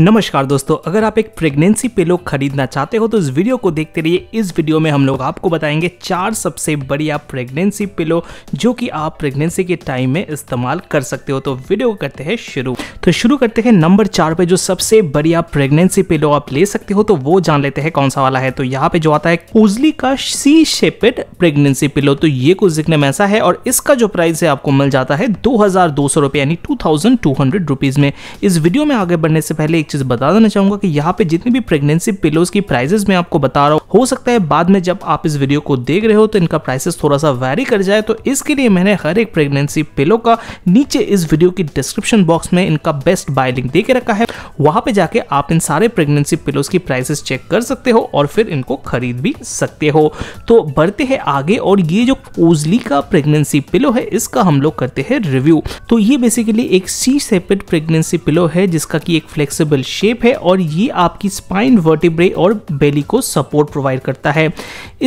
नमस्कार दोस्तों अगर आप एक प्रेगनेंसी पिलो खरीदना चाहते हो तो इस वीडियो को देखते रहिए इस वीडियो में हम लोग आपको बताएंगे चार सबसे बढ़िया प्रेगनेंसी पिलो जो कि आप प्रेगनेंसी के टाइम में इस्तेमाल कर सकते हो तो वीडियो करते हैं शुरू तो शुरू करते हैं नंबर चार पे जो सबसे बढ़िया प्रेगनेंसी पिलो आप ले सकते हो तो वो जान लेते हैं कौन सा वाला है तो यहाँ पे जो आता है उजली का सी शेपेड प्रेगनेंसी पिलो तो ये कुछ दिखने में ऐसा है और इसका जो प्राइस है आपको मिल जाता है दो हजार दो सौ यानी two thousand two hundred rupees में इस वीडियो में आगे बढ़ने से पहले एक चीज़ बता देना चाहूंगा कि यहाँ पे जितनी भी प्रेगनेंसी पिलोज की प्राइजेस मैं आपको बता रहा हो सकता है बाद में जब आप इस वीडियो को देख रहे हो तो इनका प्राइसेस थोड़ा सा वैरी कर जाए तो इसके लिए मैंने हर एक प्रेगनेंसी पिलो का नीचे इस वीडियो की डिस्क्रिप्शन बॉक्स में इनका बेस्ट बाय लिंक दे के रखा है वहाँ पे जाके आप इन सारे प्रेगनेंसी पिलोज की प्राइसेस चेक कर सकते हो और फिर इनको खरीद भी सकते हो तो बढ़ते हैं आगे और ये जो ओजली का प्रेगनेंसी पिलो है इसका हम लोग करते हैं रिव्यू तो ये बेसिकली एक सी सेपेड प्रेगनेंसी पिलो है जिसका की एक फ्लेक्सीबल शेप है और ये आपकी स्पाइन वर्टिब्रे और बेली को सपोर्ट प्रोवाइड करता है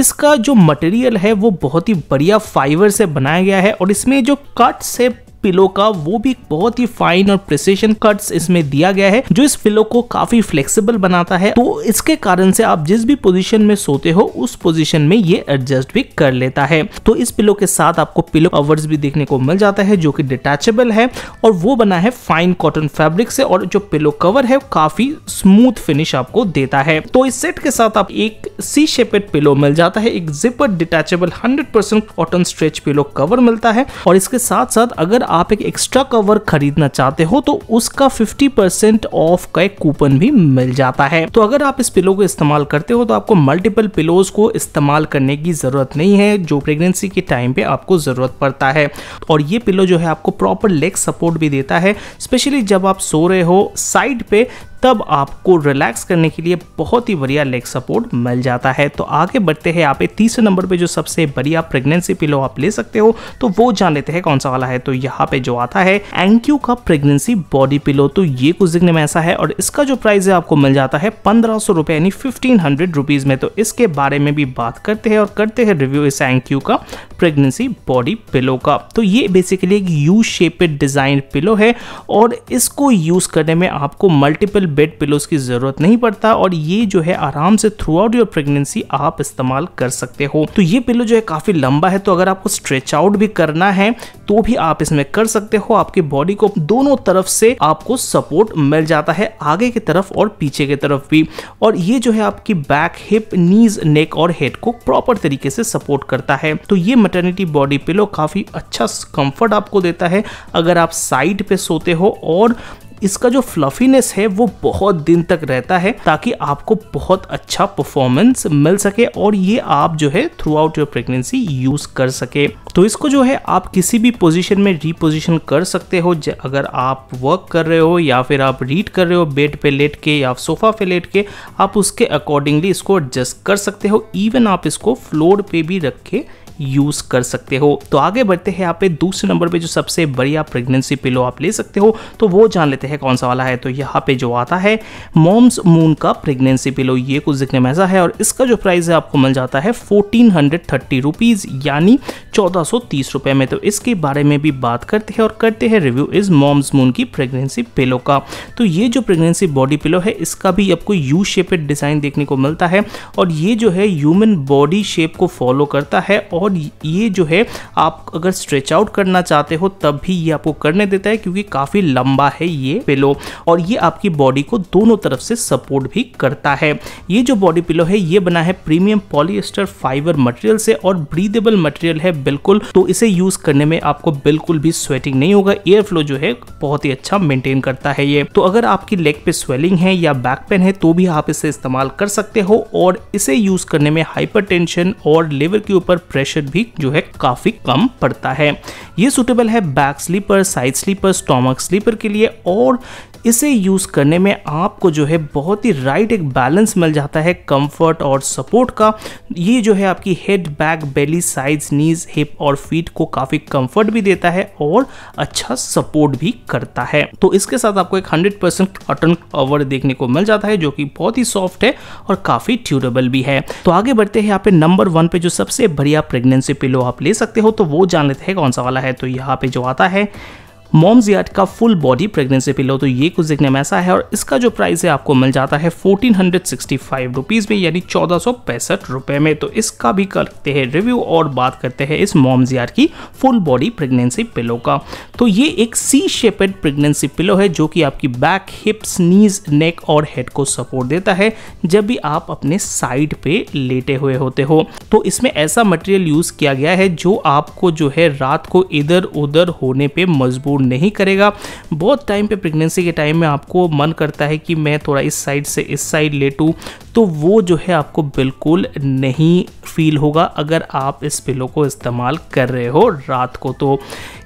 इसका जो मटेरियल है वो बहुत ही बढ़िया फाइबर से बनाया गया है और इसमें जो कट्स से पिलो का वो भी बहुत ही फाइन और प्रिसेशन कट्स इसमें दिया गया है जो इस पिलो को काफी फ्लेक्सिबल बनाता है तो इसके कारण से आप जिस भी पोजीशन में सोते हो उस पोजीशन में ये एडजस्ट भी कर लेता है तो इस पिलो के साथ आपको पिलो कवर्स भी देखने को मिल जाता है जो कि डिटेचेबल है और वो बना है फाइन कॉटन फैब्रिक से और जो पिलो कवर है काफी स्मूथ फिनिश आपको देता है तो इस सेट के साथ आप एक सी शेपेड पिलो मिल जाता है एक zipper detachable hundred cotton stretch pillow cover मिलता है और इसके साथ साथ अगर आप एक एक्स्ट्रा कवर खरीदना चाहते हो तो उसका 50% ऑफ का एक कूपन भी मिल जाता है तो अगर आप इस पिलो को इस्तेमाल करते हो तो आपको मल्टीपल पिलोज को इस्तेमाल करने की जरूरत नहीं है जो प्रेगनेंसी के टाइम पे आपको जरूरत पड़ता है और ये पिलो जो है आपको प्रॉपर लेग सपोर्ट भी देता है स्पेशली जब आप सो रहे हो साइड पे तब आपको रिलैक्स करने के लिए बहुत ही बढ़िया लेग सपोर्ट मिल जाता है तो आगे बढ़ते हैं आप तीसरे नंबर पे जो सबसे बढ़िया प्रेगनेंसी पिलो आप ले सकते हो तो वो जान लेते हैं कौन सा वाला है तो यहाँ पे जो आता है एंक्यू का प्रेगनेंसी बॉडी पिलो तो ये कुछ दिखने में ऐसा है और इसका जो प्राइस है आपको मिल जाता है पंद्रह सौ रुपए यानी फिफ्टीन हंड्रेड रुपीज़ में तो इसके बारे में भी बात करते हैं और करते हैं रिव्यू इस एंक्यू का प्रेगनेंसी बॉडी पिलो का तो ये बेसिकली एक यू शेपेड डिज़ाइन पिलो है और इसको यूज़ करने में आपको मल्टीपल बेड पिलोज की ज़रूरत नहीं पड़ता और ये जो है आराम से थ्रू आउट योर प्रेगनेंसी आप इस्तेमाल कर सकते हो तो ये पिलो जो है काफ़ी लंबा है तो अगर आपको स्ट्रेच आउट भी करना है तो भी आप इसमें कर सकते हो आपकी बॉडी को दोनों तरफ से आपको सपोर्ट मिल जाता है आगे की तरफ और पीछे की तरफ भी और ये जो है आपकी बैक हिप नीज नेक और हेड को प्रॉपर तरीके से सपोर्ट करता है तो ये मटर्निटी बॉडी पिलो काफ़ी अच्छा कंफर्ट आपको देता है अगर आप साइड पे सोते हो और इसका जो फ्लफीनेस है वो बहुत दिन तक रहता है ताकि आपको बहुत अच्छा परफॉर्मेंस मिल सके और ये आप जो है throughout your pregnancy use कर सके तो इसको जो है आप किसी भी पोजीशन में रिपोजिशन कर सकते हो अगर आप वर्क कर रहे हो या फिर आप रीड कर रहे हो बेड पे लेट के या सोफा पे लेट के आप उसके अकॉर्डिंगली इसको एडजस्ट कर सकते हो इवन आप इसको फ्लोर पे भी रख के यूज कर सकते हो तो आगे बढ़ते हैं यहाँ पे दूसरे नंबर पे जो सबसे बढ़िया प्रेगनेंसी पिलो आप ले सकते हो तो वो जान लेते हैं कौन सा वाला है तो यहाँ पे जो आता है मॉम्स मून का प्रेगनेंसी पिलो ये कुछ दिखने में ऐसा है और इसका जो प्राइस है आपको मिल जाता है फोर्टीन हंड्रेड थर्टी रुपीज यानी चौदह सौ तीस रुपए में तो इसके बारे में भी बात करते हैं और करते हैं रिव्यू इस मॉम्स मून की प्रेगनेंसी पिलो का तो ये जो प्रेगनेंसी बॉडी पिलो है इसका भी आपको यू शेपेड डिज़ाइन देखने को मिलता है और ये जो है ह्यूमन बॉडी शेप को फॉलो करता है और और ये जो है आप अगर स्ट्रेच आउट करना चाहते हो तब भी ये आपको करने देता है क्योंकि काफ़ी लंबा है ये पिलो और ये आपकी बॉडी को दोनों तरफ से सपोर्ट भी करता है ये जो बॉडी पिलो है ये बना है प्रीमियम पॉलिएस्टर फाइबर मटेरियल से और ब्रीदेबल मटेरियल है बिल्कुल तो इसे यूज़ करने में आपको बिल्कुल भी स्वेटिंग नहीं होगा एयर फ्लो जो है बहुत ही अच्छा मेंटेन करता है ये तो अगर आपकी लेग पे स्वेलिंग है या बैक पेन है तो भी आप इसे इस्तेमाल कर सकते हो और इसे यूज़ करने में हाइपर और लिवर के ऊपर प्रेशर प्रेशर भी जो है काफ़ी कम पड़ता है ये सुटेबल है back sleeper side sleeper stomach sleeper के लिए और इसे यूज़ करने में आपको जो है बहुत ही राइट एक बैलेंस मिल जाता है कंफर्ट और सपोर्ट का ये जो है आपकी head back belly size knees hip और फीट को काफ़ी कंफर्ट भी देता है और अच्छा सपोर्ट भी करता है तो इसके साथ आपको एक हंड्रेड परसेंट कॉटन कवर देखने को मिल जाता है जो कि बहुत ही सॉफ्ट है और काफ़ी ट्यूरेबल भी है तो आगे बढ़ते हैं यहाँ पे नंबर वन पे जो सबसे बढ़िया प्रेगनेंसी पिलो आप ले सकते हो तो वो जान लेते हैं कौन सा वाला है तो यहाँ पे जो आता है मॉम्स यार्ड का फुल बॉडी प्रेगनेंसी पिलो तो ये कुछ देखने में ऐसा है और इसका जो प्राइस है आपको मिल जाता है fourteen hundred sixty five rupees में यानी चौदह सौ पैंसठ रुपए में तो इसका भी करते हैं रिव्यू और बात करते हैं इस मॉम्स यार्ड की फुल बॉडी प्रेगनेंसी पिलो का तो ये एक सी शेपेड प्रेगनेंसी पिलो है जो कि आपकी बैक हिप्स नीज नेक और हेड को सपोर्ट देता है जब भी आप अपने साइड पे लेटे हुए होते हो तो इसमें ऐसा मटेरियल यूज किया गया है जो आपको जो है रात को इधर उधर होने पे मजबूर नहीं करेगा बहुत टाइम पे प्रेगनेंसी के टाइम में आपको मन करता है कि मैं थोड़ा इस साइड से इस साइड लेटूँ तो वो जो है आपको बिल्कुल नहीं फील होगा अगर आप इस पिलो को इस्तेमाल कर रहे हो रात को तो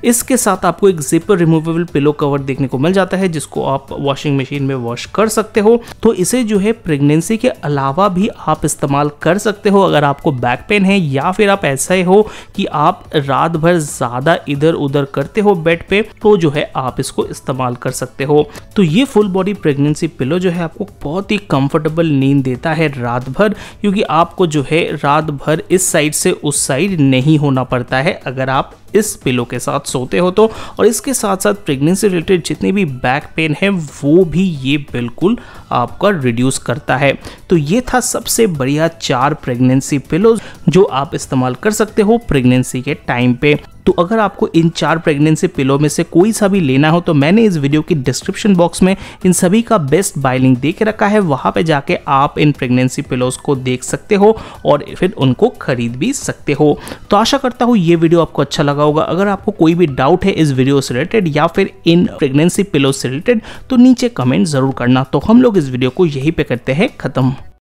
इसके साथ आपको एक जिपर रिमूवेबल पिलो कवर देखने को मिल जाता है जिसको आप वॉशिंग मशीन में वॉश कर सकते हो तो इसे जो है प्रेगनेंसी के अलावा भी आप इस्तेमाल कर सकते हो अगर आपको बैक पेन है या फिर आप ऐसा हो कि आप रात भर ज़्यादा इधर उधर करते हो बेड पे तो जो है आप इसको इस्तेमाल कर सकते हो तो ये फुल बॉडी प्रेगनेंसी पिलो जो है आपको बहुत ही कंफर्टेबल नींद देता है रात भर क्योंकि आपको जो है रात भर इस साइड से उस साइड नहीं होना पड़ता है अगर आप इस पिलो के साथ सोते हो तो और इसके साथ साथ प्रेगनेंसी रिलेटेड जितनी भी बैक पेन है वो भी ये बिल्कुल आपका रिड्यूस करता है तो ये था सबसे बढ़िया चार प्रेगनेंसी पिलोज जो आप इस्तेमाल कर सकते हो प्रेगनेंसी के टाइम पे तो अगर आपको इन चार प्रेगनेंसी पिलो में से कोई सा भी लेना हो तो मैंने इस वीडियो की डिस्क्रिप्शन बॉक्स में इन सभी का बेस्ट बाय लिंक दे के रखा है वहाँ पर जाके आप इन प्रेगनेंसी पिलोज को देख सकते हो और फिर उनको खरीद भी सकते हो तो आशा करता हूँ ये वीडियो आपको अच्छा लगा होगा अगर आपको कोई भी डाउट है इस वीडियो से रिलेटेड या फिर इन प्रेगनेंसी पिलो से रिलेटेड तो नीचे कमेंट जरूर करना तो हम लोग इस वीडियो को यहीं पे करते हैं खत्म